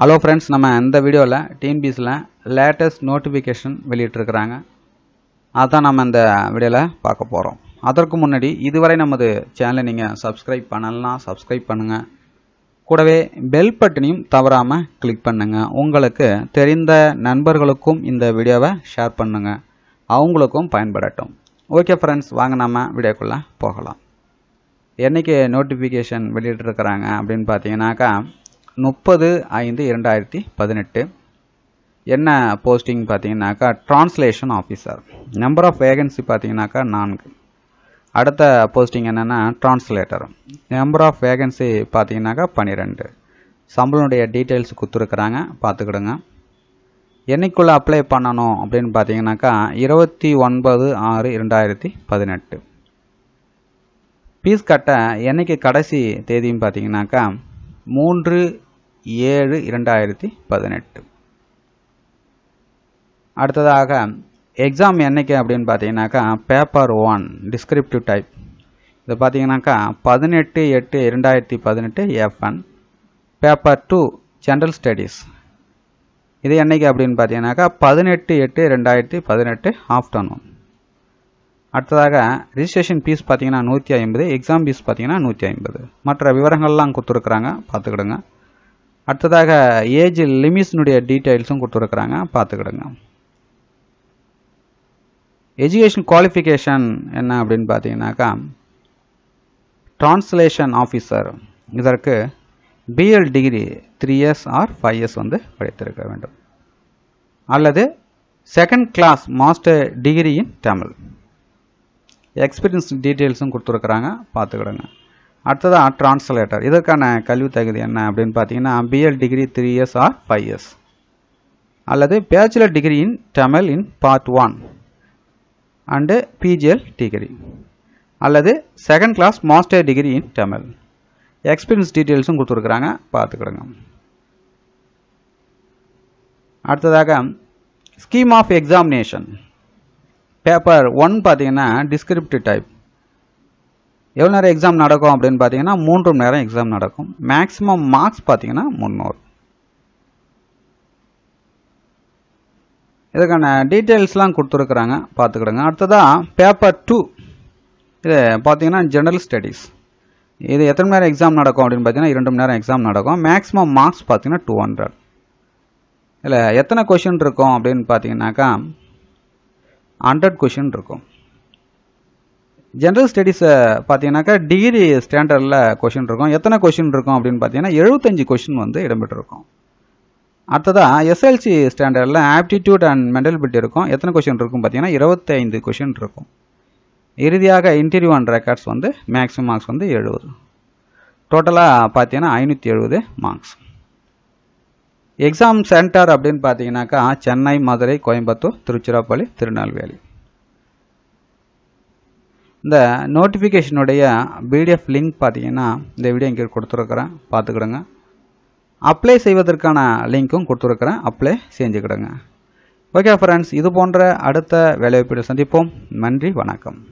hello friends நம்ம இந்த வீடியோவில் டிஎன்பிஎஸில் லேட்டஸ்ட் நோட்டிஃபிகேஷன் வெளியிட்டிருக்கிறாங்க அதுதான் நம்ம இந்த வீடியோவில் பார்க்க போகிறோம் அதற்கு முன்னாடி இதுவரை நமது சேனலை நீங்கள் சப்ஸ்கிரைப் பண்ணலாம் சப்ஸ்கிரைப் பண்ணுங்கள் கூடவே பெல் பட்டனையும் தவறாமல் கிளிக் பண்ணுங்கள் உங்களுக்கு தெரிந்த நண்பர்களுக்கும் இந்த வீடியோவை ஷேர் பண்ணுங்கள் அவங்களுக்கும் பயன்படட்டும் ஓகே ஃப்ரெண்ட்ஸ் வாங்க நம்ம வீடியோக்குள்ளே போகலாம் என்றைக்கு நோட்டிஃபிகேஷன் வெளியிட்டிருக்கிறாங்க அப்படின்னு பார்த்தீங்கன்னாக்கா முப்பது ஐந்து இரண்டாயிரத்தி பதினெட்டு என்ன போஸ்டிங் பார்த்தீங்கன்னாக்கா translation officer number of vacancy பார்த்தீங்கன்னாக்கா நான்கு அடுத்த போஸ்டிங் என்னென்னா டிரான்ஸ்லேட்டர் நம்பர் ஆஃப் வேகன்சி பார்த்தீங்கன்னாக்கா பன்னிரெண்டு சம்பளனுடைய டீட்டெயில்ஸ் கொடுத்துருக்குறாங்க பார்த்துக்கிடுங்க என்னைக்குள்ளே அப்ளை பண்ணணும் அப்படின்னு பார்த்தீங்கன்னாக்கா இருபத்தி ஒன்பது ஆறு இரண்டாயிரத்தி பதினெட்டு ஃபீஸ் கட்ட என்னைக்கு கடைசி தேதின்னு பார்த்தீங்கன்னாக்கா மூன்று ஏழு இரண்டாயிரத்தி பதினெட்டு அடுத்ததாக எக்ஸாம் என்றைக்கு அப்படின்னு பார்த்தீங்கன்னாக்கா பேப்பர் ஒன் டிஸ்கிரிப்டிவ் டைப் இது பார்த்தீங்கன்னாக்கா பதினெட்டு எட்டு இரண்டாயிரத்தி பதினெட்டு FN paper two general studies இது என்றைக்கு அப்படின்னு பார்த்தீங்கன்னாக்கா பதினெட்டு எட்டு ரெண்டாயிரத்தி பதினெட்டு ஆஃப்டர்நூன் அடுத்ததாக ரிஜிஸ்ட்ரேஷன் ஃபீஸ் பார்த்தீங்கன்னா நூற்றி ஐம்பது எக்ஸாம் ஃபீஸ் பார்த்தீங்கன்னா நூற்றி ஐம்பது மற்ற விவரங்கள்லாம் கொடுத்துருக்குறாங்க பார்த்துக்கிடுங்க அடுத்ததாக ஏஜ் லிமிட்ஸ்னுடைய டீட்டெயில்ஸும் கொடுத்துருக்குறாங்க பார்த்துக்கிடுங்க எஜுகேஷன் குவாலிஃபிகேஷன் என்ன அப்படின்னு பார்த்தீங்கன்னாக்கா டிரான்ஸ்லேஷன் ஆஃபீஸர் இதற்கு BL degree three years or five years வந்து படித்திருக்க வேண்டும் அல்லது second class master degree in Tamil experience டீட்டெயில்ஸும் கொடுத்துருக்குறாங்க பார்த்துக்கிடுங்க அடுத்ததாக டிரான்ஸ்லேட்டர் இதற்கான கல்வி தகுதி என்ன அப்படின்னு பார்த்தீங்கன்னா BL degree three years or five years அல்லது bachelor degree in Tamil in part one and BGL degree அல்லது second class master degree in Tamil experience டீட்டெயில்ஸும் கொடுத்துருக்குறாங்க பார்த்துக்கிடுங்க அடுத்ததாக scheme of examination paper one பார்த்தீங்கன்னா டிஸ்கிரிப்டிவ் டைப் எவ்வளோ நேரம் எக்ஸாம் நடக்கும் அப்படின்னு பார்த்தீங்கன்னா மூன்று மணி நேரம் எக்ஸாம் நடக்கும் மேக்ஸிமம் மார்க்ஸ் பார்த்தீங்கன்னா முந்நூறு இதுக்கான டீட்டெயில்ஸ்லாம் கொடுத்துருக்குறாங்க பார்த்துக்கிடுங்க அடுத்ததாக பேப்பர் டூ இது பார்த்தீங்கன்னா ஜென்ரல் ஸ்டடீஸ் இது எத்தனை மணி நேரம் எக்ஸாம் நடக்கும் அப்படின்னு பார்த்தீங்கன்னா இரண்டு மணி நேரம் எக்ஸாம் நடக்கும் மேக்ஸிமம் மார்க்ஸ் பார்த்தீங்கன்னா டூ ஹண்ட்ரட் இதில் எத்தனை கொஷின் இருக்கும் அப்படின்னு பார்த்தீங்கன்னாக்கா ஹண்ட்ரட் கொஷின் இருக்கும் ஜென்ரல் ஸ்டடீஸை பார்த்தீங்கன்னாக்கா டிகிரி ஸ்டாண்டர்டில் கொஷின் இருக்கும் எத்தனை கொஷின் இருக்கும் அப்படின்னு பார்த்தீங்கன்னா எழுபத்தஞ்சு கொஷின் வந்து இடம்பெற்றிருக்கும் அடுத்ததாக எஸ்எல்சி ஸ்டாண்டர்டில் ஆப்டிடியூட் அண்ட் மென்டல்பிலிட்டி இருக்கும் எத்தனை கொஷின் இருக்கும் பார்த்தீங்கன்னா இருபத்தைந்து கொஷின் இருக்கும் இறுதியாக இன்டர்வியூ அண்ட் ரெக்கார்ட்ஸ் வந்து மேக்ஸிமம் மார்க்ஸ் வந்து எழுபது டோட்டலாக பார்த்தீங்கன்னா ஐநூற்றி எழுபது மார்க்ஸ் எக்ஸாம் சென்டர் அப்படின்னு பார்த்தீங்கன்னாக்கா சென்னை மதுரை கோயம்புத்தூர் திருச்சிராப்பள்ளி திருநெல்வேலி இந்த நோட்டிஃபிகேஷனுடைய பிடிஎஃப் லிங்க் பார்த்தீங்கன்னா இந்த வீடியோ இங்கே கொடுத்துருக்குறேன் பார்த்துக்கிடுங்க அப்ளை செய்வதற்கான லிங்க்கும் கொடுத்துருக்குறேன் அப்ளை செஞ்சுக்கிடுங்க ஓகே ஃப்ரெண்ட்ஸ் இது போன்ற அடுத்த வேலைவாய்ப்பீடு சந்திப்போம் நன்றி வணக்கம்